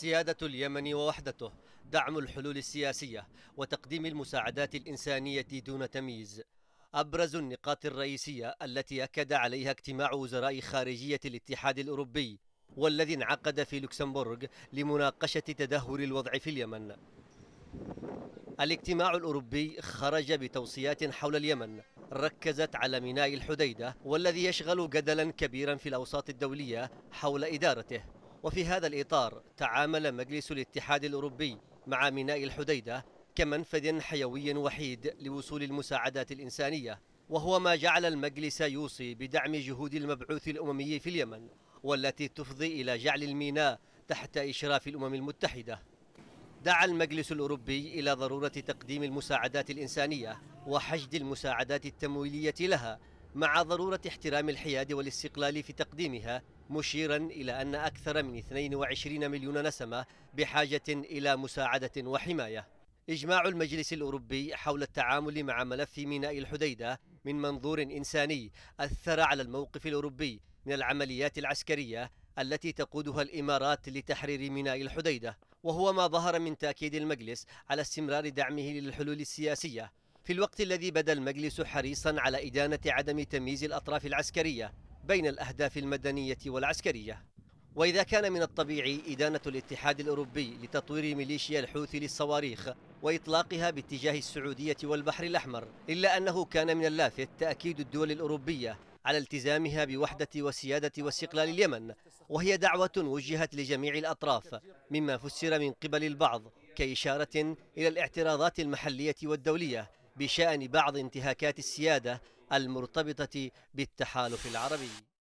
سيادة اليمن ووحدته دعم الحلول السياسية وتقديم المساعدات الإنسانية دون تمييز أبرز النقاط الرئيسية التي أكد عليها اجتماع وزراء خارجية الاتحاد الأوروبي والذي انعقد في لوكسمبورغ لمناقشة تدهور الوضع في اليمن الاجتماع الأوروبي خرج بتوصيات حول اليمن ركزت على ميناء الحديدة والذي يشغل جدلا كبيرا في الأوساط الدولية حول إدارته وفي هذا الإطار تعامل مجلس الاتحاد الأوروبي مع ميناء الحديدة كمنفذ حيوي وحيد لوصول المساعدات الإنسانية وهو ما جعل المجلس يوصي بدعم جهود المبعوث الأممي في اليمن والتي تفضي إلى جعل الميناء تحت إشراف الأمم المتحدة دعا المجلس الأوروبي إلى ضرورة تقديم المساعدات الإنسانية وحشد المساعدات التمويلية لها مع ضرورة احترام الحياد والاستقلال في تقديمها مشيرا إلى أن أكثر من 22 مليون نسمة بحاجة إلى مساعدة وحماية إجماع المجلس الأوروبي حول التعامل مع ملف ميناء الحديدة من منظور إنساني أثر على الموقف الأوروبي من العمليات العسكرية التي تقودها الإمارات لتحرير ميناء الحديدة وهو ما ظهر من تأكيد المجلس على استمرار دعمه للحلول السياسية في الوقت الذي بدا المجلس حريصا على إدانة عدم تمييز الأطراف العسكرية بين الأهداف المدنية والعسكرية وإذا كان من الطبيعي إدانة الاتحاد الأوروبي لتطوير ميليشيا الحوثي للصواريخ وإطلاقها باتجاه السعودية والبحر الأحمر إلا أنه كان من اللافت تأكيد الدول الأوروبية على التزامها بوحدة وسيادة واستقلال اليمن وهي دعوة وجهت لجميع الأطراف مما فسر من قبل البعض كإشارة إلى الاعتراضات المحلية والدولية بشأن بعض انتهاكات السيادة المرتبطة بالتحالف العربي